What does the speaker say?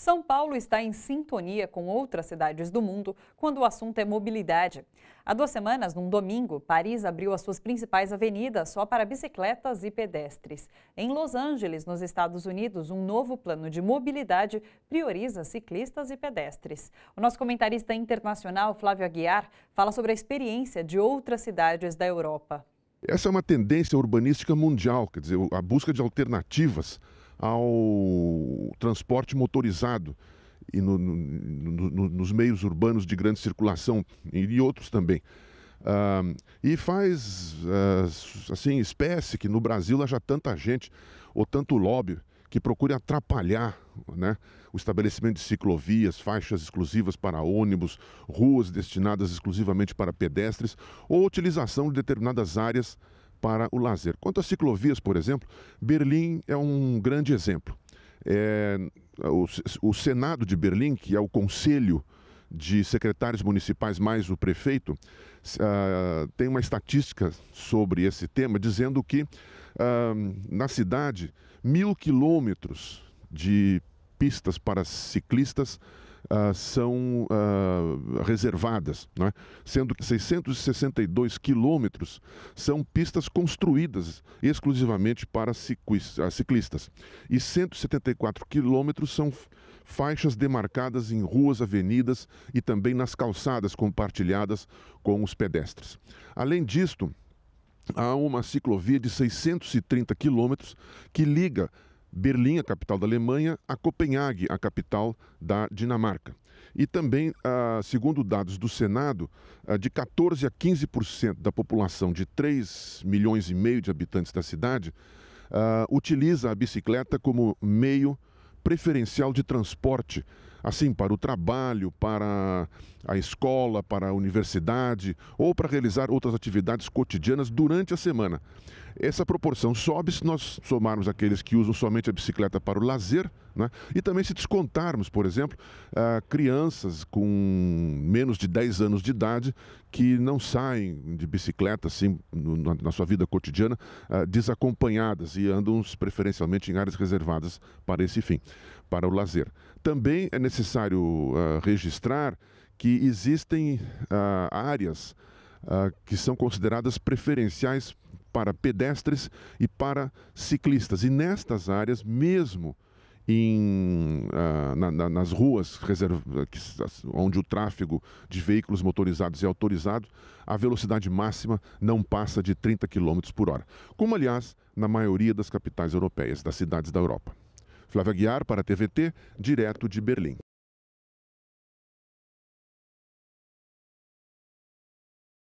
São Paulo está em sintonia com outras cidades do mundo quando o assunto é mobilidade. Há duas semanas, num domingo, Paris abriu as suas principais avenidas só para bicicletas e pedestres. Em Los Angeles, nos Estados Unidos, um novo plano de mobilidade prioriza ciclistas e pedestres. O nosso comentarista internacional, Flávio Aguiar, fala sobre a experiência de outras cidades da Europa. Essa é uma tendência urbanística mundial, quer dizer, a busca de alternativas ao transporte motorizado e no, no, no, nos meios urbanos de grande circulação e, e outros também. Uh, e faz uh, assim espécie que no Brasil haja tanta gente ou tanto lobby que procure atrapalhar né, o estabelecimento de ciclovias, faixas exclusivas para ônibus, ruas destinadas exclusivamente para pedestres ou utilização de determinadas áreas para o lazer. Quanto às ciclovias, por exemplo, Berlim é um grande exemplo é, o, o Senado de Berlim, que é o conselho de secretários municipais mais o prefeito, uh, tem uma estatística sobre esse tema dizendo que uh, na cidade mil quilômetros de pistas para ciclistas ah, são uh, reservadas, né? sendo que 662 quilômetros são pistas construídas exclusivamente para ah, ciclistas e 174 quilômetros são faixas demarcadas em ruas, avenidas e também nas calçadas compartilhadas com os pedestres. Além disto, há uma ciclovia de 630 quilômetros que liga Berlim, a capital da Alemanha, a Copenhague, a capital da Dinamarca. E também, ah, segundo dados do Senado, ah, de 14 a 15% da população de 3 milhões e meio de habitantes da cidade ah, utiliza a bicicleta como meio preferencial de transporte, assim para o trabalho, para a escola, para a universidade ou para realizar outras atividades cotidianas durante a semana. Essa proporção sobe se nós somarmos aqueles que usam somente a bicicleta para o lazer, né? e também se descontarmos, por exemplo, ah, crianças com menos de 10 anos de idade que não saem de bicicleta assim, na sua vida cotidiana, ah, desacompanhadas e andam preferencialmente em áreas reservadas para esse fim, para o lazer. Também é necessário ah, registrar que existem áreas que são consideradas preferenciais para pedestres e para ciclistas. E nestas áreas, mesmo em, ah, na, na, nas ruas reserv... onde o tráfego de veículos motorizados é autorizado, a velocidade máxima não passa de 30 km por hora, como, aliás, na maioria das capitais europeias, das cidades da Europa. Flávia Guiar para a TVT, direto de Berlim.